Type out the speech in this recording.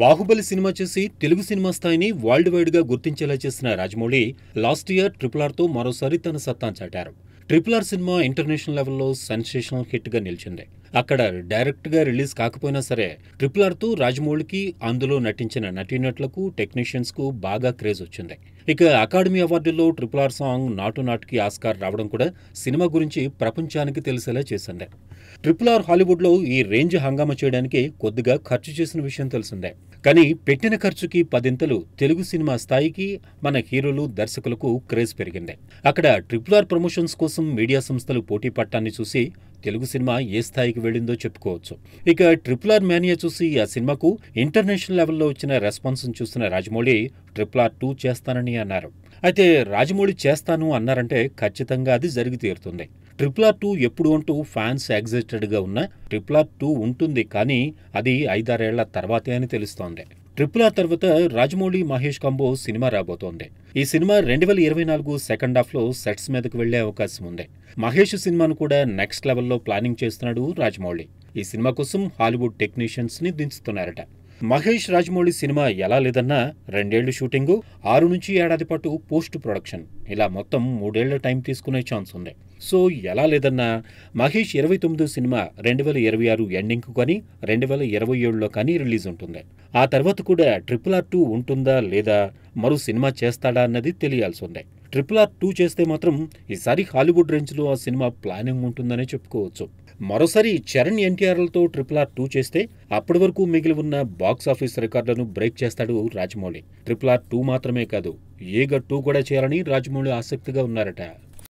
Baahubali cinema చేసి Telugu cinema స్థాయిని world వైడ్గా గుర్తించేలా చేసిన రాజమౌళి లాస్ట్ ఇయర్ ట్రిపుల్ ఆర్తో మరోసారి తన సత్తా చాటారు ట్రిపుల్ ఆర్ సినిమా ఇంటర్నేషనల్ లెవెల్లో సెన్సేషనల్ హిట్గా నిలిచింది అక్కడ డైరెక్ట్ గా రిలీజ్ కాకపోయినా సరే ట్రిపుల్ ఆర్తో రాజమౌళికి అందులో నటించిన నటీనటులకు టెక్నీషియన్స్కు బాగా క్రేజ్ వచ్చింది ఇక అకాడమీ అవార్డుల్లో ట్రిపుల్ ఆర్ సాంగ్ నాటు నాటికి ఆస్కార్ రావడం కూడా సినిమా గురించి ప్రపంచానికి తెలిసేలా చేసిందే ట్రిపుల్ ఆర్ హాలీవుడ్లో ఈ రేంజ్ హంగామా చేయడానికి కొద్దిగా ఖర్చు చేసిన విషయం తెలిసిందే కానీ పెట్టిన ఖర్చుకి పదింతలు తెలుగు సినిమా స్థాయికి మన హీరోలు దర్శకులకు క్రేజ్ పెరిగింది అక్కడ ట్రిపుల్ ఆర్ ప్రమోషన్స్ కోసం మీడియా సంస్థలు పోటీ పట్టాన్ని చూసి తెలుగు సినిమా ఏ స్థాయికి వెళ్ళిందో చెప్పుకోవచ్చు ఇక ట్రిపుల్ ఆర్ మేనియా చూసి ఆ సినిమాకు ఇంటర్నేషనల్ లెవెల్లో వచ్చిన రెస్పాన్స్ చూసిన రాజమౌళి ట్రిపుల్ ఆర్ టూ చేస్తానని అన్నారు అయితే రాజమౌళి చేస్తాను అన్నారంటే ఖచ్చితంగా అది జరిగి తీరుతుంది ట్రిపుల్ ఆర్ టూ ఎప్పుడు అంటూ ఫ్యాన్స్ ఎగ్జైటెడ్గా ఉన్న ట్రిపుల్ ఆర్ టూ ఉంటుంది కానీ అది ఐదారేళ్ల తర్వాతే అని తెలుస్తోంది ట్రిపుల్ ఆర్ తర్వాత రాజమౌళి మహేష్ కాంబో సినిమా రాబోతోంది ఈ సినిమా రెండు వేల ఇరవై నాలుగు సెకండ్ లో సెట్స్ మీదకు వెళ్లే అవకాశం ఉంది మహేష్ సినిమాను కూడా నెక్స్ట్ లెవెల్లో ప్లానింగ్ చేస్తున్నాడు రాజమౌళి ఈ సినిమా కోసం హాలీవుడ్ టెక్నీషియన్స్ని దించుతున్నారట మహేష్ రాజమౌళి సినిమా ఎలా లేదన్నా రెండేళ్లు షూటింగు ఆరు నుంచి ఏడాది పాటు పోస్ట్ ప్రొడక్షన్ ఇలా మొత్తం మూడేళ్ల టైం తీసుకునే ఛాన్స్ ఉంది సో ఎలా లేదన్నా మహేష్ ఇరవై తొమ్మిదో సినిమా రెండు వేల ఇరవై ఆరు ఎండింగ్కు కానీ రెండు వేల ఇరవై ఏడులో కానీ రిలీజ్ ఉంటుంది ఆ తర్వాత కూడా ట్రిపుల్ ఆర్ టూ ఉంటుందా లేదా మరో సినిమా చేస్తాడా అన్నది తెలియాల్సి ఉంది ట్రిపుల్ ఆర్ టూ చేస్తే మాత్రం ఈసారి హాలీవుడ్ రేంజ్లో ఆ సినిమా ప్లానింగ్ ఉంటుందనే చెప్పుకోవచ్చు మరోసారి చరణ్ ఎన్టీఆర్లతో ట్రిపుల్ ఆర్ టూ చేస్తే అప్పటి వరకు మిగిలి ఉన్న బాక్స్ ఆఫీస్ రికార్డులను బ్రేక్ చేస్తాడు రాజమౌళి ట్రిపుల్ ఆర్ టూ మాత్రమే కాదు ఏగా టూ కూడా చేయాలని రాజమౌళి ఆసక్తిగా ఉన్నారట